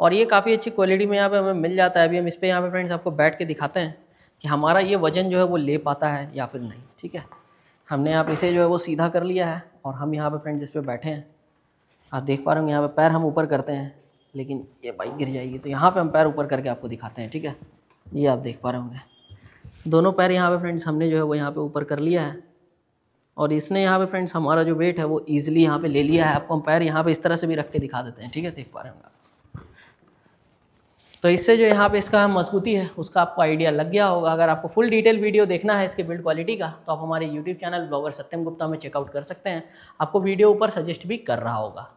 और ये काफ़ी अच्छी क्वालिटी में यहाँ पे हमें मिल जाता है अभी हम इस पर यहाँ पे फ्रेंड्स आपको बैठ के दिखाते हैं कि हमारा ये वजन जो है वो ले पाता है या फिर नहीं ठीक है हमने आप इसे जो है वो सीधा कर लिया है और हम यहाँ पर फ्रेंड्स इस पर बैठे हैं आप देख पा रहे हो यहाँ पर पैर हम ऊपर करते हैं लेकिन ये बाइक गिर जाएगी तो यहाँ पर हम पैर ऊपर करके आपको दिखाते हैं ठीक है ये आप देख पा रहे होंगे दोनों पैर यहाँ पर फ्रेंड्स हमने जो है वो यहाँ पर ऊपर कर लिया है और इसने यहाँ पे फ्रेंड्स हमारा जो वेट है वो ईजिली यहाँ पे ले लिया है आपको हम पैर यहाँ पे इस तरह से भी रख के दिखा देते हैं ठीक है देख पा रहे होंगे आप तो इससे जो यहाँ पे इसका मजबूती है उसका आपको आइडिया लग गया होगा अगर आपको फुल डिटेल वीडियो देखना है इसके बिल्ड क्वालिटी का तो आप हमारे YouTube channel blogger Satyam Gupta में चेकआउट कर सकते हैं आपको वीडियो ऊपर सजेस्ट भी कर रहा होगा